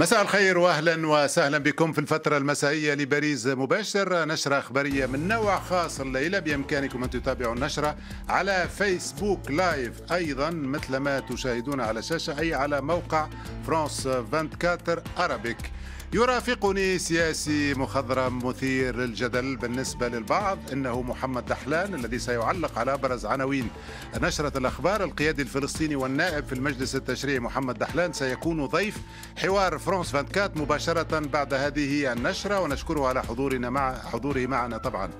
مساء الخير واهلا وسهلا بكم في الفترة المسائية لباريس مباشر نشرة اخبارية من نوع خاص الليلة بامكانكم ان تتابعوا النشرة على فيسبوك لايف ايضا مثل ما تشاهدون على الشاشة اي على موقع فرانس 24 ارابيك يرافقني سياسي مخضرم مثير للجدل بالنسبة للبعض إنه محمد دحلان الذي سيعلق على أبرز عناوين نشرة الأخبار القيادي الفلسطيني والنائب في المجلس التشريعي محمد دحلان سيكون ضيف حوار فرانس 24 مباشرة بعد هذه النشرة ونشكره على حضورنا مع حضوره معنا طبعا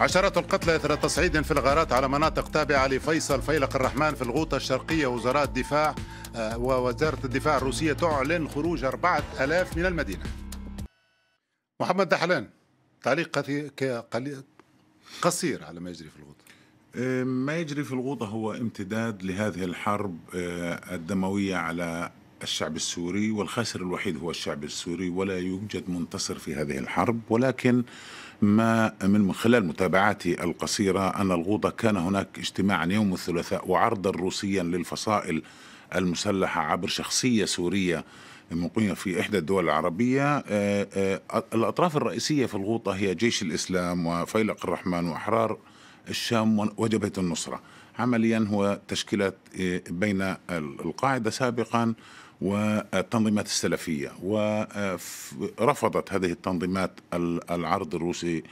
عشرات القتلى اثر تصعيد في الغارات على مناطق تابعه لفيصل فيلق الرحمن في الغوطه الشرقيه وزراء الدفاع آه، ووزارة الدفاع الروسية تعلن خروج 4000 من المدينة محمد دحلان تعليق قصير على ما يجري في الغوطة آه، ما يجري في الغوطة هو امتداد لهذه الحرب آه، الدموية على الشعب السوري والخاسر الوحيد هو الشعب السوري ولا يوجد منتصر في هذه الحرب ولكن ما من خلال متابعاتي القصيرة أن الغوطة كان هناك اجتماعا يوم الثلاثاء وعرضا روسيا للفصائل المسلحة عبر شخصية سورية مقيمة في إحدى الدول العربية آه، آه، الأطراف الرئيسية في الغوطة هي جيش الإسلام وفيلق الرحمن وأحرار الشام وجبهة النصرة عمليا هو تشكيلات آه، بين القاعدة سابقا والتنظيمات السلفية ورفضت هذه التنظيمات العرض الروسي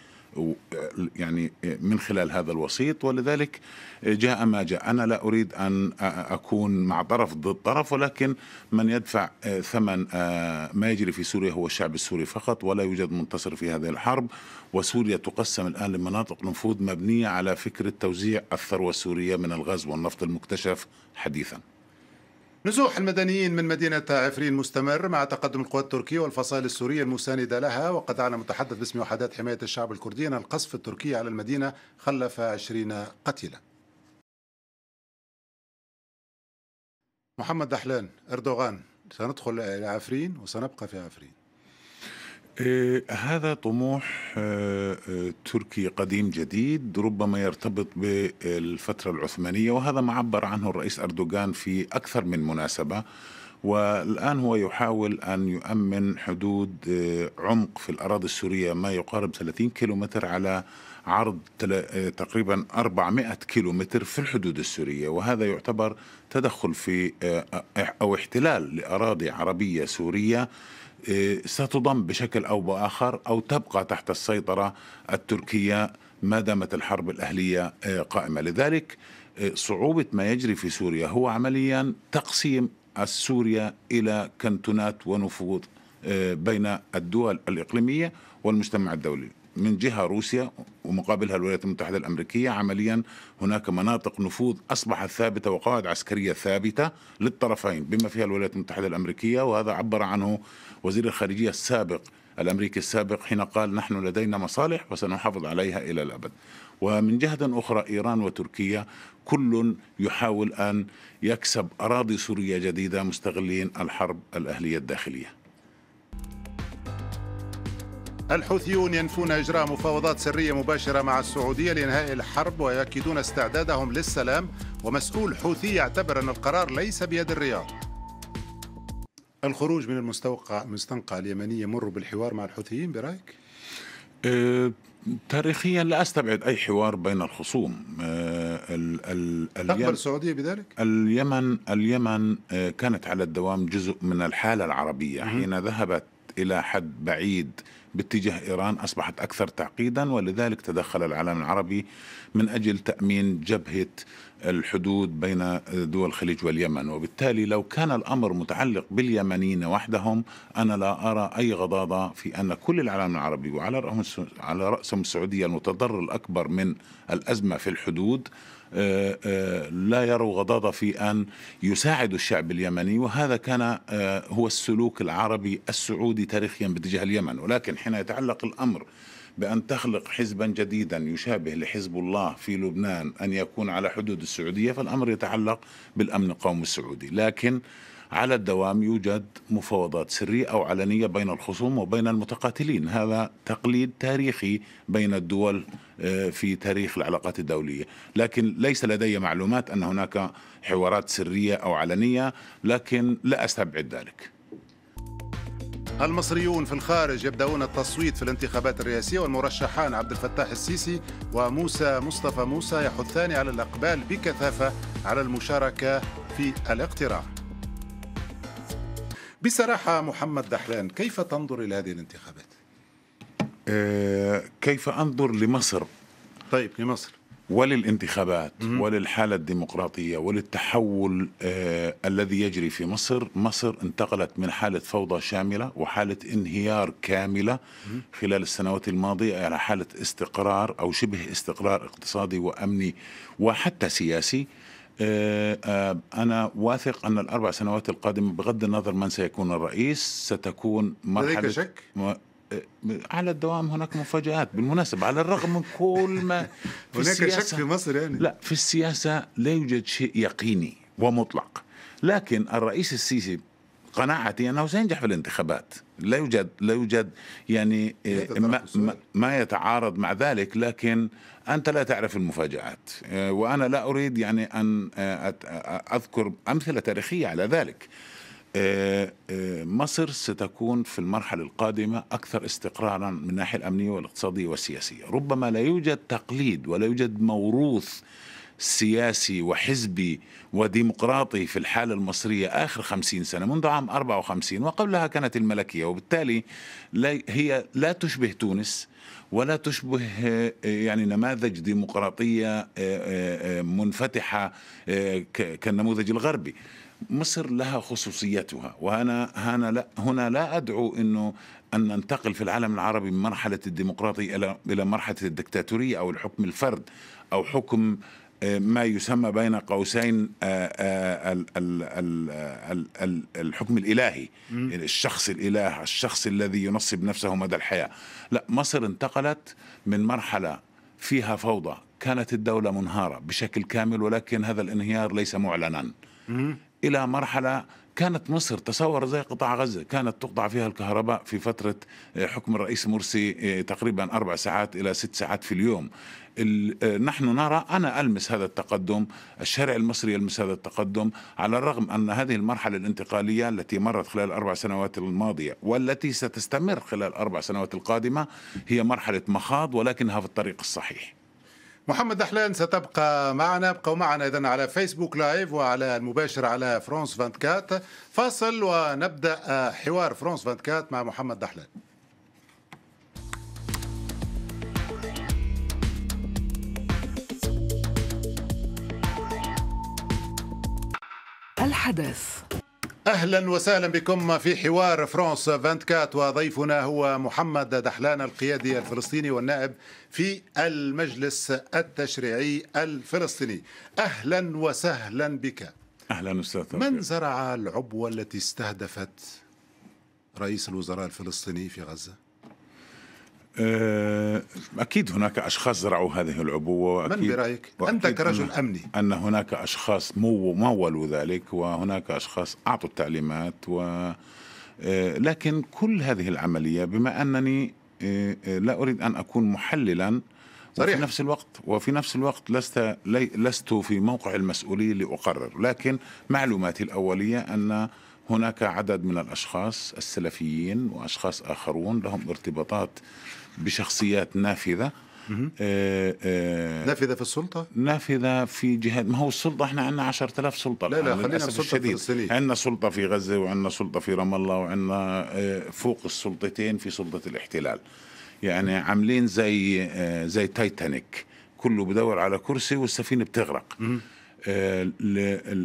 يعني من خلال هذا الوسيط ولذلك جاء ما جاء أنا لا أريد أن أكون مع طرف ضد طرف ولكن من يدفع ثمن آه، ما يجري في سوريا هو الشعب السوري فقط ولا يوجد منتصر في هذه الحرب وسوريا تقسم الآن لمناطق نفوذ مبنية على فكرة توزيع الثروة السورية من الغاز والنفط المكتشف حديثاً نزوح المدنيين من مدينة عفرين مستمر مع تقدم القوات التركية والفصائل السورية المساندة لها وقد أعلن متحدث باسم وحدات حماية الشعب الكردي أن القصف التركي على المدينة خلف 20 قتيلا محمد دحلان أردوغان سندخل إلى عفرين وسنبقى في عفرين إيه، هذا طموح آه، آه، تركي قديم جديد ربما يرتبط بالفترة العثمانية وهذا ما عبر عنه الرئيس أردوغان في أكثر من مناسبة والآن هو يحاول أن يؤمن حدود آه، عمق في الأراضي السورية ما يقارب 30 كيلومتر على عرض تقريبا 400 كيلومتر في الحدود السورية وهذا يعتبر تدخل في أو احتلال لأراضي عربية سورية آه، ستضم بشكل او باخر او تبقى تحت السيطره التركيه ما دامت الحرب الاهليه آه، قائمه، لذلك آه، صعوبه ما يجري في سوريا هو عمليا تقسيم السوريا الى كنتونات ونفوذ بين الدول الاقليميه والمجتمع الدولي. من جهة روسيا ومقابلها الولايات المتحدة الأمريكية عمليا هناك مناطق نفوذ أصبحت ثابتة وقواعد عسكرية ثابتة للطرفين بما فيها الولايات المتحدة الأمريكية وهذا عبر عنه وزير الخارجية السابق الأمريكي السابق حين قال نحن لدينا مصالح وسنحافظ عليها إلى الأبد ومن جهة أخرى إيران وتركيا كل يحاول أن يكسب أراضي سورية جديدة مستغلين الحرب الأهلية الداخلية الحوثيون ينفون إجراء مفاوضات سرية مباشرة مع السعودية لإنهاء الحرب ويؤكدون استعدادهم للسلام ومسؤول حوثي يعتبر أن القرار ليس بيد الرياض الخروج من المستوقع مستنقع اليمني يمر بالحوار مع الحوثيين برأيك؟ أه، تاريخيا لا استبعد اي حوار بين الخصوم أه، ال ال تقبل السعوديه بذلك؟ اليمن اليمن أه، كانت على الدوام جزء من الحاله العربيه حين ذهبت إلى حد بعيد باتجاه إيران أصبحت أكثر تعقيدا ولذلك تدخل العالم العربي من أجل تأمين جبهة الحدود بين دول الخليج واليمن وبالتالي لو كان الأمر متعلق باليمنيين وحدهم أنا لا أرى أي غضاضة في أن كل العالم العربي وعلى رأسهم السعودية المتضرر الأكبر من الأزمة في الحدود آه، آه، لا يروا غضاضة في أن يساعدوا الشعب اليمني وهذا كان آه، هو السلوك العربي السعودي تاريخيا باتجاه اليمن ولكن حين يتعلق الأمر بأن تخلق حزبا جديدا يشابه لحزب الله في لبنان أن يكون على حدود السعودية فالأمر يتعلق بالأمن القومي السعودي لكن على الدوام يوجد مفاوضات سرية أو علنية بين الخصوم وبين المتقاتلين هذا تقليد تاريخي بين الدول آه، في تاريخ العلاقات الدولية لكن ليس لدي معلومات أن هناك حوارات سرية أو علنية لكن لا أستبعد ذلك المصريون في الخارج يبدأون التصويت في الانتخابات الرئاسية والمرشحان عبد الفتاح السيسي وموسى مصطفى موسى يحثان على الإقبال بكثافة على المشاركة في الاقتراع بصراحة محمد دحلان كيف تنظر إلى هذه الانتخابات؟ آه، كيف أنظر لمصر طيب لمصر وللانتخابات مم. وللحالة الديمقراطية وللتحول آه الذي يجري في مصر مصر انتقلت من حالة فوضى شاملة وحالة انهيار كاملة مم. خلال السنوات الماضية إلى حالة استقرار أو شبه استقرار اقتصادي وأمني وحتى سياسي آه، آه، أنا واثق أن الأربع سنوات القادمة بغض النظر من سيكون الرئيس ستكون مرحلة لديك شك؟ آه، على الدوام هناك مفاجآت بالمناسبة على الرغم من كل ما في هناك السياسة شك في مصر يعني لا في السياسة لا يوجد شيء يقيني ومطلق لكن الرئيس السيسي قناعتي انه سينجح في الانتخابات لا يوجد لا يوجد يعني إيه، ما, ما يتعارض مع ذلك لكن انت لا تعرف المفاجات إيه، وانا لا اريد يعني ان آه، آه، اذكر امثله تاريخيه على ذلك إيه، مصر ستكون في المرحلة القادمة أكثر استقرارا من الناحية الأمنية والاقتصادية والسياسية ربما لا يوجد تقليد ولا يوجد موروث سياسي وحزبي وديمقراطي في الحالة المصرية آخر خمسين سنة منذ عام 54 وقبلها كانت الملكية وبالتالي هي لا تشبه تونس ولا تشبه آه، يعني نماذج ديمقراطية آه، آه، منفتحة كالنموذج الغربي مصر لها خصوصيتها وأنا هنا لا, هنا لا أدعو أنه أن ننتقل في العالم العربي من مرحلة الديمقراطية إلى مرحلة الدكتاتورية أو الحكم الفرد أو حكم ما يسمى بين قوسين آه، آه، الحكم الالهي الشخص الاله الشخص الذي ينصب نفسه مدى الحياه لا مصر انتقلت من مرحله فيها فوضى كانت الدوله منهاره بشكل كامل ولكن هذا الانهيار ليس معلنا الى مرحله كانت مصر تصور زي قطاع غزة كانت تقطع فيها الكهرباء في فترة آه، حكم الرئيس مرسي آه، تقريبا أربع ساعات إلى ست ساعات في اليوم آه، نحن نرى أنا ألمس هذا التقدم الشارع المصري يلمس هذا التقدم على الرغم أن هذه المرحلة الانتقالية التي مرت خلال الأربع سنوات الماضية والتي ستستمر خلال الأربع سنوات القادمة هي مرحلة مخاض ولكنها في الطريق الصحيح محمد دحلان ستبقى معنا ابقوا معنا إذا على فيسبوك لايف وعلى المباشر على فرانس 24 فاصل ونبدأ حوار فرانس 24 مع محمد دحلان الحدث اهلا وسهلا بكم في حوار فرانس 24 وضيفنا هو محمد دحلان القيادي الفلسطيني والنائب في المجلس التشريعي الفلسطيني اهلا وسهلا بك اهلا استاذ من زرع العبوه التي استهدفت رئيس الوزراء الفلسطيني في غزه آه، أكيد هناك أشخاص زرعوا هذه العبوة من برأيك؟ أنت كرجل أمني أن هناك أشخاص مولوا ذلك وهناك أشخاص أعطوا التعليمات و آه، لكن كل هذه العملية بما أنني آه، لا أريد أن أكون محللا صريح. وفي نفس الوقت وفي نفس الوقت لست لست في موقع المسؤولية لأقرر لكن معلوماتي الأولية أن هناك عدد من الأشخاص السلفيين وأشخاص آخرون لهم ارتباطات بشخصيات نافذه آه، آه، نافذه في السلطه؟ نافذه في جهات ما هو السلطه احنا عندنا 10000 سلطه لا لا خلينا في السلطه الفلسطينيه عندنا سلطه في غزه وعندنا سلطه في رام الله وعندنا آه، فوق السلطتين في سلطه الاحتلال يعني عاملين زي زي تايتانيك كله بدور على كرسي والسفينه بتغرق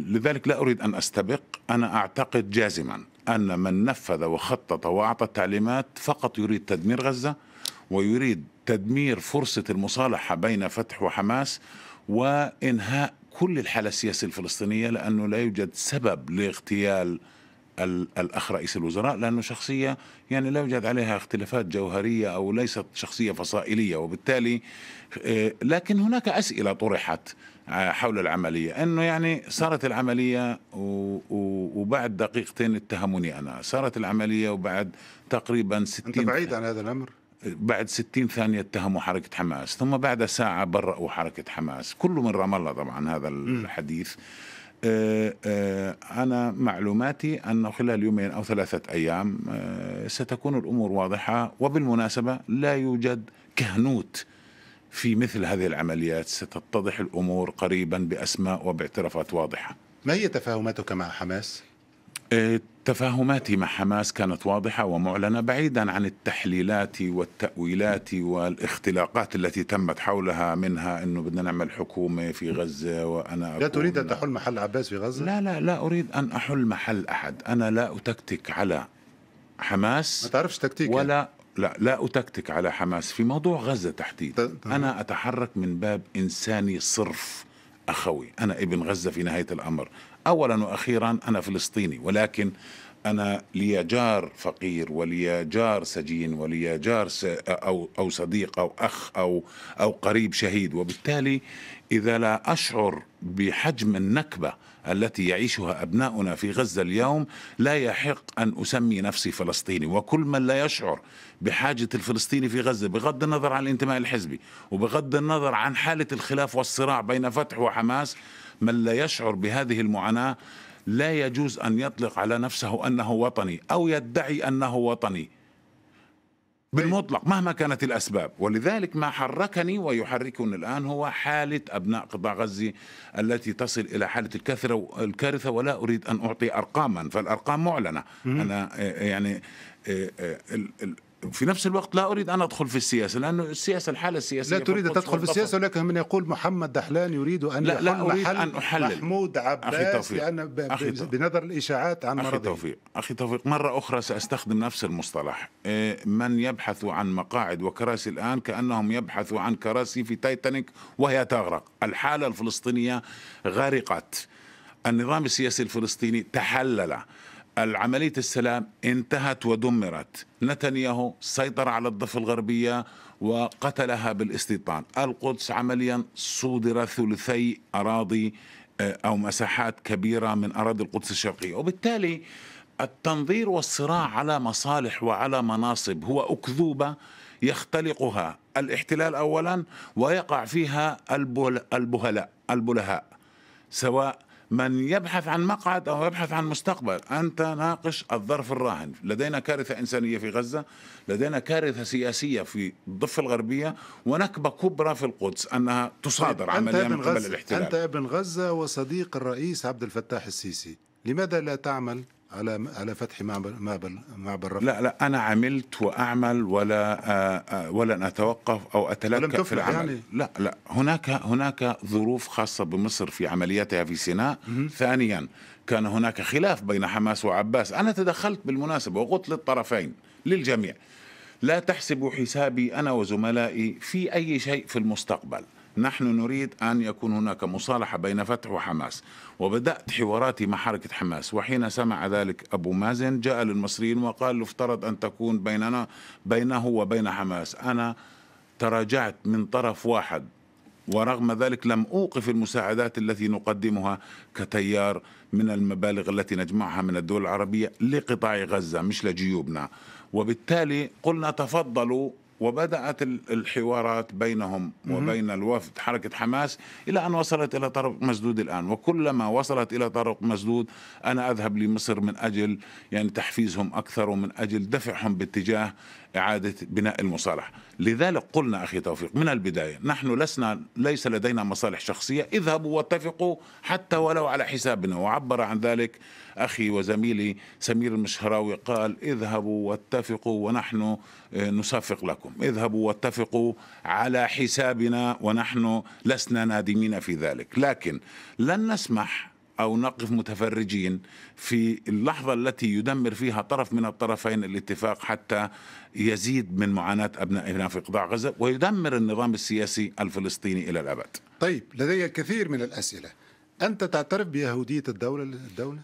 لذلك لا اريد ان استبق انا اعتقد جازما ان من نفذ وخطط واعطى تعليمات فقط يريد تدمير غزه ويريد تدمير فرصة المصالحة بين فتح وحماس وإنهاء كل الحالة السياسية الفلسطينية لأنه لا يوجد سبب لاغتيال الأخ رئيس الوزراء لأنه شخصية يعني لا يوجد عليها اختلافات جوهرية أو ليست شخصية فصائلية وبالتالي آه، لكن هناك أسئلة طرحت آه، حول العملية أنه يعني صارت العملية وبعد دقيقتين اتهموني أنا صارت العملية وبعد تقريبا 60 أنت بعيد عن هذا الأمر بعد 60 ثانية اتهموا حركة حماس ثم بعد ساعة برأوا حركة حماس كله من رام الله طبعا هذا الحديث آه، آه، أنا معلوماتي أنه خلال يومين أو ثلاثة أيام آه، ستكون الأمور واضحة وبالمناسبة لا يوجد كهنوت في مثل هذه العمليات ستتضح الأمور قريبا بأسماء وباعترافات واضحة ما هي تفاهماتك مع حماس؟ تفاهماتي مع حماس كانت واضحة ومعلنة بعيدا عن التحليلات والتأويلات والاختلاقات التي تمت حولها منها أنه بدنا نعمل حكومة في غزة وأنا لا تريد أن تحل محل عباس في غزة؟ لا لا لا أريد أن أحل محل أحد أنا لا أتكتك على حماس ما تعرفش تكتيك يعني. ولا لا لا أتكتك على حماس في موضوع غزة تحديدا أنا أتحرك من باب إنساني صرف أخوي أنا ابن غزة في نهاية الأمر أولا وأخيرا أنا فلسطيني ولكن أنا لي جار فقير ولي جار سجين ولي جار س... أو أو صديق أو أخ أو أو قريب شهيد وبالتالي إذا لا أشعر بحجم النكبة التي يعيشها أبناؤنا في غزة اليوم لا يحق أن أسمي نفسي فلسطيني وكل من لا يشعر بحاجة الفلسطيني في غزة بغض النظر عن الانتماء الحزبي وبغض النظر عن حالة الخلاف والصراع بين فتح وحماس من لا يشعر بهذه المعاناة لا يجوز أن يطلق على نفسه أنه وطني أو يدعي أنه وطني بالمطلق مهما كانت الأسباب ولذلك ما حركني ويحركني الآن هو حالة أبناء قطاع غزة التي تصل إلى حالة الكثرة الكارثة ولا أريد أن أعطي أرقاما فالأرقام معلنة أنا يعني في نفس الوقت لا اريد ان ادخل في السياسه لانه السياسه الحاله السياسيه لا تريد ان تدخل في السياسه ولكن من يقول محمد دحلان يريد ان لا لا اريد ان احلل محمود عباس لان أخي بنظر الاشاعات عن مرضه اخي توفيق اخي توفيق مره اخرى ساستخدم نفس المصطلح آه، من يبحث عن مقاعد وكراسي الان كانهم يبحثوا عن كراسي في تايتانيك وهي تغرق الحاله الفلسطينيه غرقت النظام السياسي الفلسطيني تحلل العملية السلام انتهت ودمرت نتنياهو سيطر على الضفة الغربية وقتلها بالاستيطان القدس عمليا صودر ثلثي أراضي آه، أو مساحات كبيرة من أراضي القدس الشرقية وبالتالي التنظير والصراع على مصالح وعلى مناصب هو أكذوبة يختلقها الاحتلال أولا ويقع فيها البهلاء البهلاء سواء من يبحث عن مقعد أو يبحث عن مستقبل أنت ناقش الظرف الراهن لدينا كارثة إنسانية في غزة لدينا كارثة سياسية في الضفة الغربية ونكبة كبرى في القدس أنها تصادر طيب، عمليا من قبل الاحتلال أنت ابن غزة وصديق الرئيس عبد الفتاح السيسي لماذا لا تعمل على على فتح معبر معبر معبر رفح. لا لا انا عملت واعمل ولا آه، آه، ولن اتوقف او اتلكأ في العمل يعني. لا لا هناك هناك ظروف خاصه بمصر في عملياتها في سيناء ثانيا كان هناك خلاف بين حماس وعباس انا تدخلت بالمناسبه وقلت للطرفين للجميع لا تحسبوا حسابي انا وزملائي في اي شيء في المستقبل نحن نريد أن يكون هناك مصالحة بين فتح وحماس وبدأت حواراتي مع حركة حماس وحين سمع ذلك أبو مازن جاء للمصريين وقال افترض أن تكون بيننا بينه وبين حماس أنا تراجعت من طرف واحد ورغم ذلك لم أوقف المساعدات التي نقدمها كتيار من المبالغ التي نجمعها من الدول العربية لقطاع غزة مش لجيوبنا وبالتالي قلنا تفضلوا وبدأت الحوارات بينهم وبين الوفد حركة حماس إلى أن وصلت إلى طرق مسدود الآن وكلما وصلت إلى طرق مسدود أنا أذهب لمصر من أجل يعني تحفيزهم أكثر ومن أجل دفعهم باتجاه إعادة بناء المصالحة لذلك قلنا أخي توفيق من البداية نحن لسنا ليس لدينا مصالح شخصية اذهبوا واتفقوا حتى ولو على حسابنا وعبر عن ذلك أخي وزميلي سمير المشهراوي قال اذهبوا واتفقوا ونحن آه، نصفق لكم اذهبوا واتفقوا على حسابنا ونحن لسنا نادمين في ذلك لكن لن نسمح أو نقف متفرجين في اللحظة التي يدمر فيها طرف من الطرفين الاتفاق حتى يزيد من معاناة أبنائنا في قطاع غزة ويدمر النظام السياسي الفلسطيني إلى الأبد طيب لدي الكثير من الأسئلة أنت تعترف بيهودية الدولة الدولة؟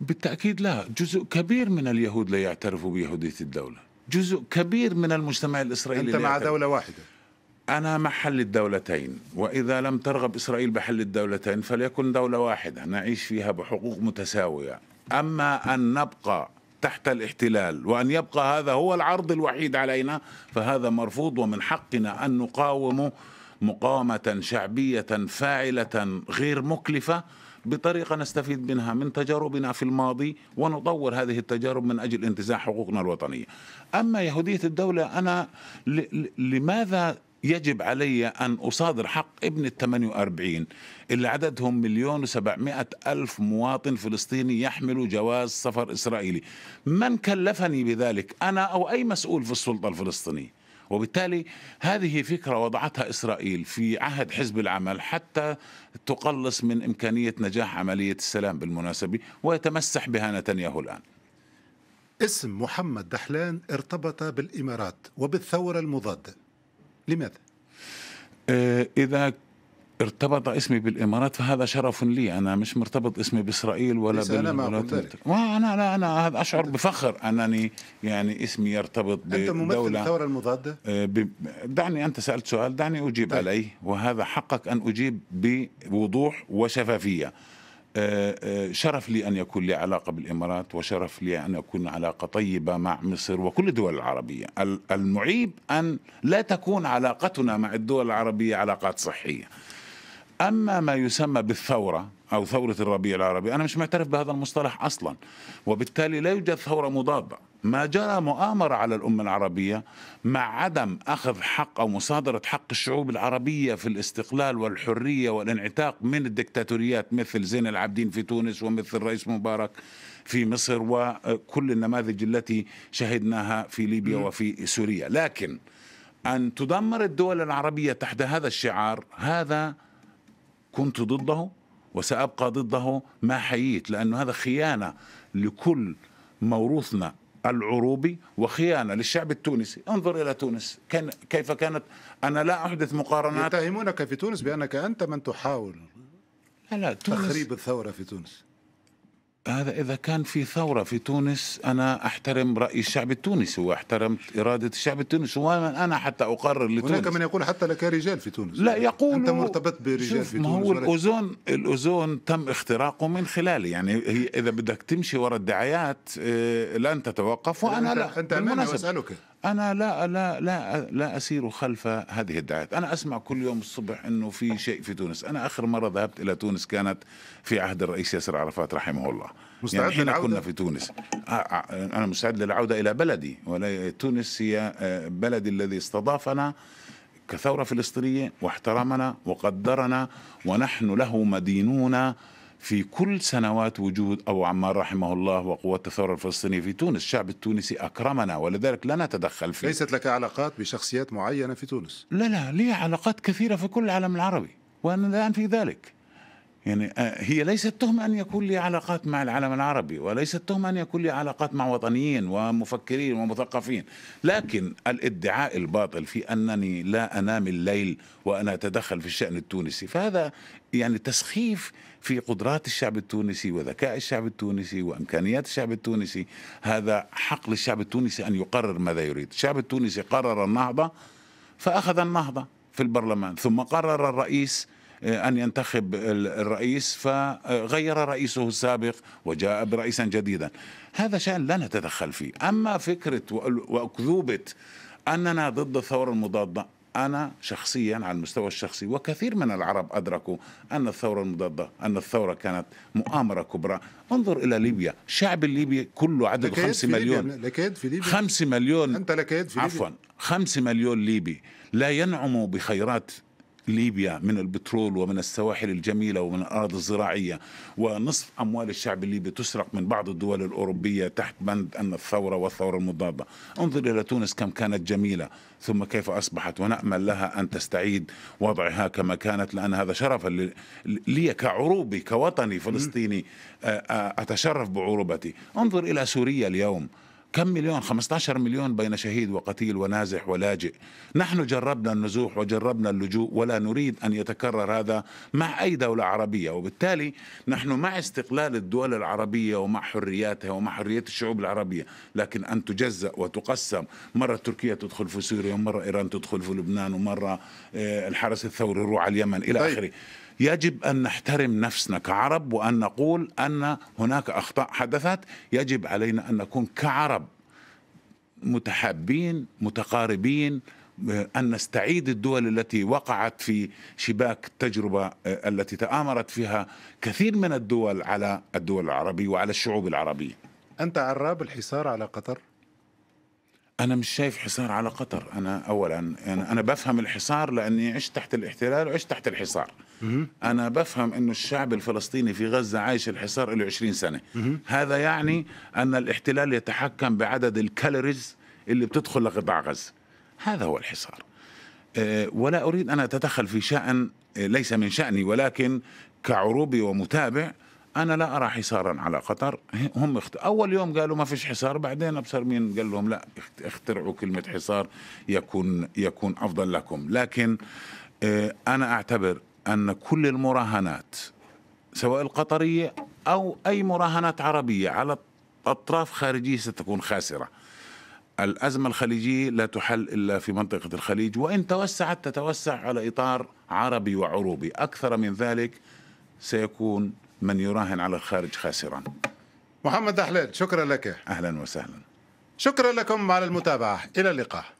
بالتأكيد لا جزء كبير من اليهود لا يعترفوا بيهودية الدولة جزء كبير من المجتمع الإسرائيلي أنت مع دولة واحدة أنا مع حل الدولتين وإذا لم ترغب إسرائيل بحل الدولتين فليكن دولة واحدة نعيش فيها بحقوق متساوية أما أن نبقى تحت الاحتلال وأن يبقى هذا هو العرض الوحيد علينا فهذا مرفوض ومن حقنا أن نقاومه مقاومة شعبية فاعلة غير مكلفة بطريقة نستفيد منها من تجاربنا في الماضي ونطور هذه التجارب من أجل انتزاع حقوقنا الوطنية أما يهودية الدولة أنا لماذا يجب علي أن أصادر حق ابن ال 48 اللي عددهم مليون وسبعمائة ألف مواطن فلسطيني يحمل جواز سفر إسرائيلي من كلفني بذلك أنا أو أي مسؤول في السلطة الفلسطينية وبالتالي هذه فكرة وضعتها إسرائيل في عهد حزب العمل حتى تقلص من إمكانية نجاح عملية السلام بالمناسبة ويتمسح بها نتنياهو الآن اسم محمد دحلان ارتبط بالإمارات وبالثورة المضادة لماذا؟ آه، إذا ارتبط اسمي بالامارات فهذا شرف لي انا مش مرتبط اسمي باسرائيل ولا بال انا ذلك انا لا انا هذا اشعر بفخر انني يعني اسمي يرتبط بدوله انت ممثل الثوره المضاده آه، دعني انت سالت سؤال دعني اجيب طيب. عليه وهذا حقك ان اجيب بوضوح وشفافيه شرف لي أن يكون لي علاقة بالإمارات وشرف لي أن أكون علاقة طيبة مع مصر وكل الدول العربية المعيب أن لا تكون علاقتنا مع الدول العربية علاقات صحية أما ما يسمى بالثورة أو ثورة الربيع العربي أنا مش معترف بهذا المصطلح أصلا وبالتالي لا يوجد ثورة مضادة ما جرى مؤامرة على الأمة العربية مع عدم أخذ حق أو مصادرة حق الشعوب العربية في الاستقلال والحرية والانعتاق من الدكتاتوريات مثل زين العابدين في تونس ومثل الرئيس مبارك في مصر وكل النماذج التي شهدناها في ليبيا وفي سوريا لكن أن تدمر الدول العربية تحت هذا الشعار هذا كنت ضده وسأبقى ضده ما حييت لأن هذا خيانة لكل موروثنا العروبي وخيانة للشعب التونسي انظر إلى تونس كان كيف كانت أنا لا أحدث مقارنات يتهمونك في تونس بأنك أنت من تحاول لا لا تونس تخريب الثورة في تونس هذا إذا كان في ثورة في تونس أنا أحترم رأي الشعب التونسي وأحترمت إرادة الشعب التونسي وأنا أنا حتى أقرر لتونس هناك من يقول حتى لك رجال في تونس لا يقول أنت مرتبط برجال في تونس ما هو الأوزون الأوزون تم اختراقه من خلالي يعني هي إذا بدك تمشي وراء الدعايات آه، لن تتوقف وأنا لا أنت, أنت أنا أسألك انا لا لا لا لا اسير خلف هذه الدعايات، انا اسمع كل يوم الصبح انه في شيء في تونس، انا اخر مره ذهبت الى تونس كانت في عهد الرئيس ياسر عرفات رحمه الله. مستعد يعني للعودة؟ كنا في تونس انا مستعد للعوده الى بلدي ولا تونس هي بلدي الذي استضافنا كثوره فلسطينيه واحترمنا وقدرنا ونحن له مدينون في كل سنوات وجود أبو عمار رحمه الله وقوات الثورة الفلسطينية في تونس الشعب التونسي أكرمنا ولذلك لا نتدخل فيه ليست لك علاقات بشخصيات معينة في تونس لا لا لي علاقات كثيرة في كل العالم العربي وأنا لا أنفي ذلك يعني آه, هي ليست تهمة أن يكون لي علاقات مع العالم العربي وليست تهمة أن يكون لي علاقات مع وطنيين ومفكرين ومثقفين لكن الادعاء الباطل في أنني لا أنام الليل وأنا أتدخل في الشأن التونسي فهذا يعني تسخيف في قدرات الشعب التونسي وذكاء الشعب التونسي وامكانيات الشعب التونسي هذا حق للشعب التونسي ان يقرر ماذا يريد، الشعب التونسي قرر النهضه فاخذ النهضه في البرلمان ثم قرر الرئيس آه، أن ينتخب الرئيس فغير رئيسه السابق وجاء برئيسا جديدا هذا شأن لا نتدخل فيه أما فكرة وأكذوبة أننا ضد الثورة المضادة أنا شخصيا على المستوى الشخصي وكثير من العرب أدركوا أن الثورة المضادة أن الثورة كانت مؤامرة كبرى انظر إلى ليبيا الشعب الليبي كله عدد 5 مليون لكاد في ليبيا 5 مليون أنت في ليبيا عفوا 5 مليون ليبي لا ينعموا بخيرات ليبيا من البترول ومن السواحل الجميلة ومن الأراضي الزراعية ونصف أموال الشعب الليبي تسرق من بعض الدول الأوروبية تحت بند أن الثورة والثورة المضادة انظر إلى تونس كم كانت جميلة ثم كيف أصبحت ونأمل لها أن تستعيد وضعها كما كانت لأن هذا شرفا لي كعروبي كوطني فلسطيني أتشرف بعروبتي انظر إلى سوريا اليوم كم مليون 15 مليون بين شهيد وقتيل ونازح ولاجئ نحن جربنا النزوح وجربنا اللجوء ولا نريد أن يتكرر هذا مع أي دولة عربية وبالتالي نحن مع استقلال الدول العربية ومع حرياتها ومع حرية الشعوب العربية لكن أن تجزأ وتقسم مرة تركيا تدخل في سوريا ومرة إيران تدخل في لبنان ومرة آه، الحرس الثوري يروح على اليمن إلى طيب. آخره يجب أن نحترم نفسنا كعرب وأن نقول أن هناك أخطاء حدثت يجب علينا أن نكون كعرب متحابين متقاربين أن نستعيد الدول التي وقعت في شباك التجربة آه، التي تآمرت فيها كثير من الدول على الدول العربية وعلى الشعوب العربية أنت عراب الحصار على قطر؟ أنا مش شايف حصار على قطر أنا أولا أنا, بفهم الحصار لأني عشت تحت الاحتلال وعشت تحت الحصار أنا بفهم أنه الشعب الفلسطيني في غزة عايش الحصار له 20 سنة هذا يعني أن الاحتلال يتحكم بعدد الكالوريز اللي بتدخل لقطاع غزة هذا هو الحصار آه، ولا أريد أن أتدخل في شأن آه، ليس من شأني ولكن كعروبي ومتابع أنا لا أرى حصارا على قطر هم اخت... أول يوم قالوا ما فيش حصار بعدين أبصر مين قال لهم لا اخترعوا كلمة حصار يكون يكون أفضل لكم لكن آه، أنا أعتبر أن كل المراهنات سواء القطرية أو أي مراهنات عربية على أطراف خارجية ستكون خاسرة الأزمة الخليجية لا تحل إلا في منطقة الخليج وإن توسعت تتوسع على إطار عربي وعروبي أكثر من ذلك سيكون من يراهن على الخارج خاسرا محمد أحلال شكرا لك أهلا وسهلا شكرا لكم على المتابعة إلى اللقاء